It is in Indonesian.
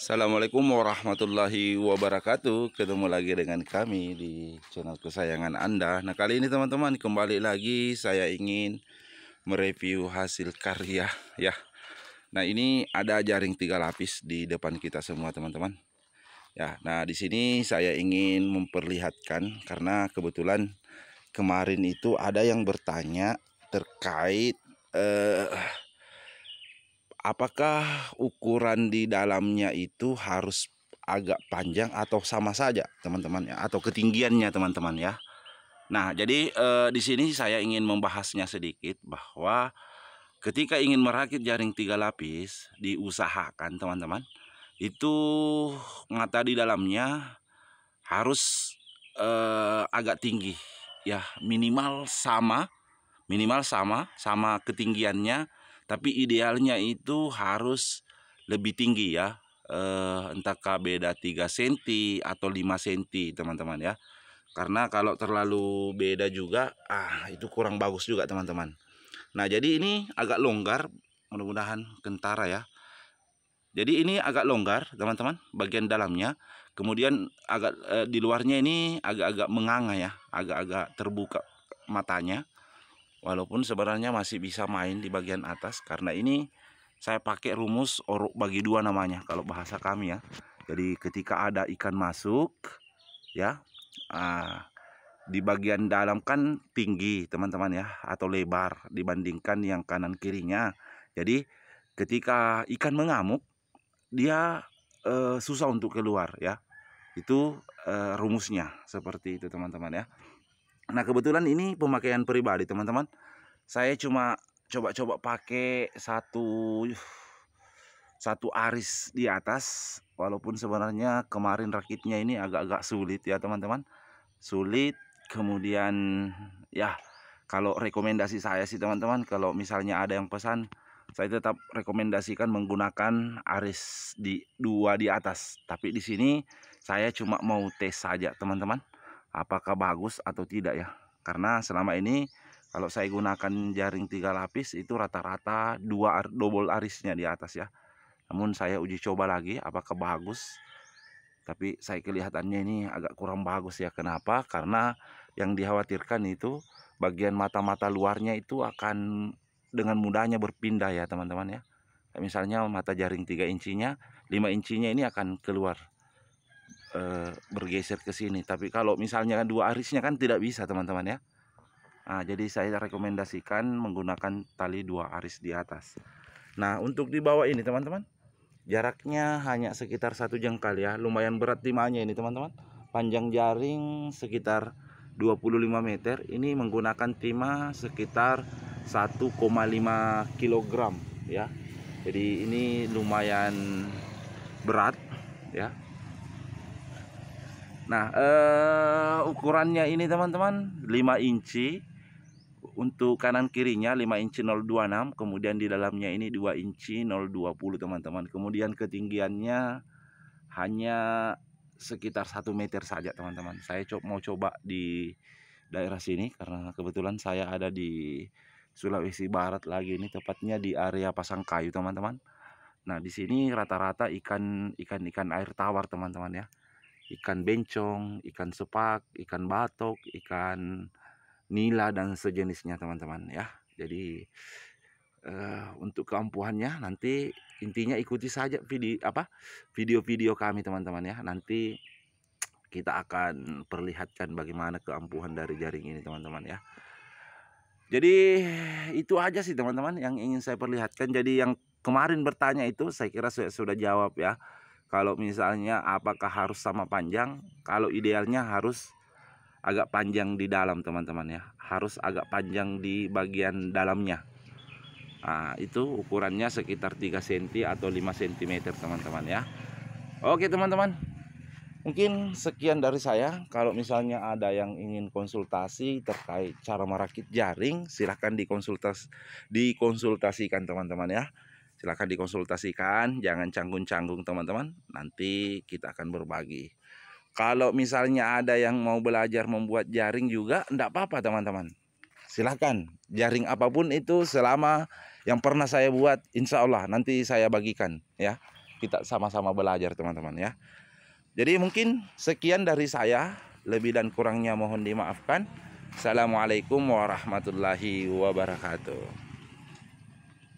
Assalamualaikum warahmatullahi wabarakatuh Ketemu lagi dengan kami di channel kesayangan Anda Nah kali ini teman-teman kembali lagi saya ingin mereview hasil karya ya Nah ini ada jaring tiga lapis di depan kita semua teman-teman Ya, nah di sini saya ingin memperlihatkan karena kebetulan kemarin itu ada yang bertanya terkait eh, apakah ukuran di dalamnya itu harus agak panjang atau sama saja teman-teman ya atau ketinggiannya teman-teman ya nah jadi e, di sini saya ingin membahasnya sedikit bahwa ketika ingin merakit jaring tiga lapis diusahakan teman-teman itu mata di dalamnya harus e, agak tinggi ya minimal sama minimal sama sama ketinggiannya tapi idealnya itu harus lebih tinggi ya. Eh, entah beda 3 cm atau 5 cm teman-teman ya. Karena kalau terlalu beda juga ah itu kurang bagus juga teman-teman. Nah, jadi ini agak longgar, mudah-mudahan kentara ya. Jadi ini agak longgar, teman-teman, bagian dalamnya. Kemudian agak eh, di luarnya ini agak-agak menganga ya, agak-agak terbuka matanya walaupun sebenarnya masih bisa main di bagian atas karena ini saya pakai rumus oruk bagi dua namanya kalau bahasa kami ya jadi ketika ada ikan masuk ya uh, di bagian dalam kan tinggi teman-teman ya atau lebar dibandingkan yang kanan kirinya jadi ketika ikan mengamuk dia uh, susah untuk keluar ya itu uh, rumusnya seperti itu teman-teman ya Nah kebetulan ini pemakaian pribadi teman-teman. Saya cuma coba-coba pakai satu satu aris di atas. Walaupun sebenarnya kemarin rakitnya ini agak-agak sulit ya teman-teman. Sulit. Kemudian ya kalau rekomendasi saya sih teman-teman. Kalau misalnya ada yang pesan. Saya tetap rekomendasikan menggunakan aris di dua di atas. Tapi di sini saya cuma mau tes saja teman-teman apakah bagus atau tidak ya karena selama ini kalau saya gunakan jaring tiga lapis itu rata-rata dua double arisnya di atas ya namun saya uji coba lagi apakah bagus tapi saya kelihatannya ini agak kurang bagus ya kenapa karena yang dikhawatirkan itu bagian mata-mata luarnya itu akan dengan mudahnya berpindah ya teman-teman ya misalnya mata jaring 3 incinya 5 incinya ini akan keluar Eh, bergeser ke sini tapi kalau misalnya dua arisnya kan tidak bisa teman-teman ya nah, jadi saya rekomendasikan menggunakan tali dua aris di atas nah untuk di bawah ini teman-teman jaraknya hanya sekitar satu jengkal ya lumayan berat timahnya ini teman-teman panjang jaring sekitar 25 meter ini menggunakan timah sekitar 1,5 kg ya jadi ini lumayan berat ya Nah, uh, ukurannya ini teman-teman 5 inci untuk kanan kirinya 5 inci 026, kemudian di dalamnya ini 2 inci 020 teman-teman. Kemudian ketinggiannya hanya sekitar 1 meter saja teman-teman. Saya coba mau coba di daerah sini karena kebetulan saya ada di Sulawesi Barat lagi ini tepatnya di area pasang kayu teman-teman. Nah, di sini rata-rata ikan ikan-ikan air tawar teman-teman ya ikan bencong, ikan sepak, ikan batok, ikan nila dan sejenisnya teman-teman ya. Jadi uh, untuk keampuhannya nanti intinya ikuti saja video apa video-video kami teman-teman ya. Nanti kita akan perlihatkan bagaimana keampuhan dari jaring ini teman-teman ya. Jadi itu aja sih teman-teman yang ingin saya perlihatkan. Jadi yang kemarin bertanya itu saya kira saya sudah jawab ya kalau misalnya apakah harus sama panjang kalau idealnya harus agak panjang di dalam teman-teman ya harus agak panjang di bagian dalamnya nah, itu ukurannya sekitar 3 cm atau 5 cm teman-teman ya Oke teman-teman Mungkin sekian dari saya Kalau misalnya ada yang ingin konsultasi Terkait cara merakit jaring Silahkan dikonsultas, dikonsultasikan teman-teman ya silahkan dikonsultasikan jangan canggung-canggung teman-teman nanti kita akan berbagi kalau misalnya ada yang mau belajar membuat jaring juga tidak apa-apa teman-teman silahkan jaring apapun itu selama yang pernah saya buat insya Allah nanti saya bagikan ya kita sama-sama belajar teman-teman ya jadi mungkin sekian dari saya lebih dan kurangnya mohon dimaafkan Assalamualaikum warahmatullahi wabarakatuh